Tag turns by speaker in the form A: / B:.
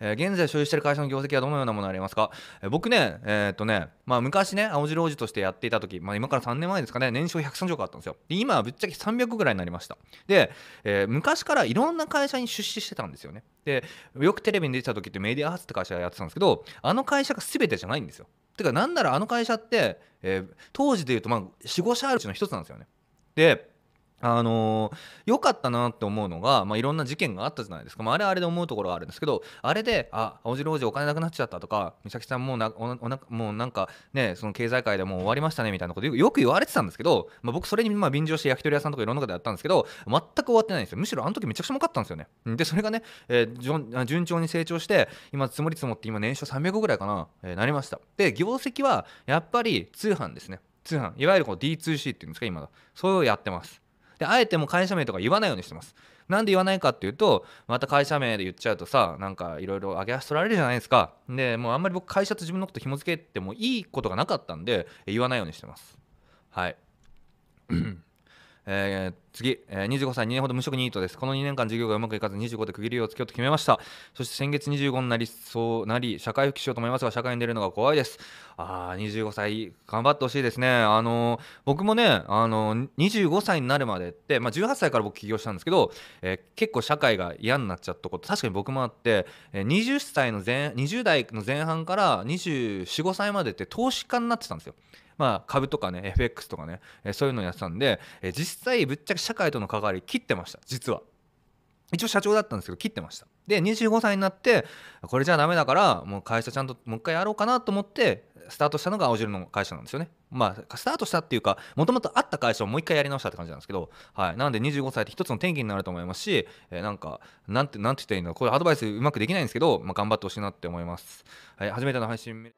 A: えー、現在所有している会社の業績はどのようなものありますか、えー、僕ね、えー、っとね、まあ、昔ね、青白王子としてやっていた時、まあ、今から3年前ですかね、年商130億あったんですよ。で、今はぶっちゃけ300ぐらいになりました。で、えー、昔からいろんな会社に出資してたんですよね。で、よくテレビに出てた時ってメディア発って会社やってたんですけど、あの会社が全てじゃないんですよ。てか、なんならあの会社って、えー、当時で言うと、まあ、4、5社あるうちの1つなんですよね。で、あの良かったなって思うのが、まあ、いろんな事件があったじゃないですか、まあ、あれあれで思うところはあるんですけどあれで「あ青白王子お金なくなっちゃった」とか「美咲さんもうなおなもうなんかねその経済界でもう終わりましたね」みたいなことよく言われてたんですけど、まあ、僕それにまあ便乗して焼き鳥屋さんとかいろんなことやったんですけど全く終わってないんですよむしろあの時めちゃくちゃ儲かったんですよねでそれがね、えー、順調に成長して今積もり積もって今年収300億ぐらいかな、えー、なりましたで業績はやっぱり通販ですね通販いわゆるこう D2C っていうんですか今それをやってますであえても会社名とか言わないようにしてますなんで言わないかっていうとまた会社名で言っちゃうとさなんかいろいろ上げ足取られるじゃないですかでもうあんまり僕会社と自分のこと紐付けてもいいことがなかったんで言わないようにしてますはい えー、次、えー、25歳、2年ほど無職ニートです。この2年間、授業がうまくいかず、25で区切りをつけようと決めました。そして先月25になり、そうなり、社会復帰しようと思いますが、社会に出るのが怖いです。ああ、25歳、頑張ってほしいですね。あのー、僕もね、あのー、25歳になるまでって、まあ、18歳から僕起業したんですけど、えー、結構社会が嫌になっちゃったこと、確かに僕もあって、えー、20歳の前、20代の前半から24、5歳までって投資家になってたんですよ。まあ、株とかね FX とかね、えそういうのをやってたんで、え実際ぶっちゃけ社会との関わり切ってました実は。一応社長だったんですけど切ってましたで25歳になってこれじゃダメだからもう会社ちゃんともう一回やろうかなと思ってスタートしたのが青汁の会社なんですよねまあスタートしたっていうかもともとあった会社をもう一回やり直したって感じなんですけどはいなんで25歳って一つの転機になると思いますし、えー、なんかなんてなんて言ったらいいのこれアドバイスうまくできないんですけど、まあ、頑張ってほしいなって思います、はい、初めての配信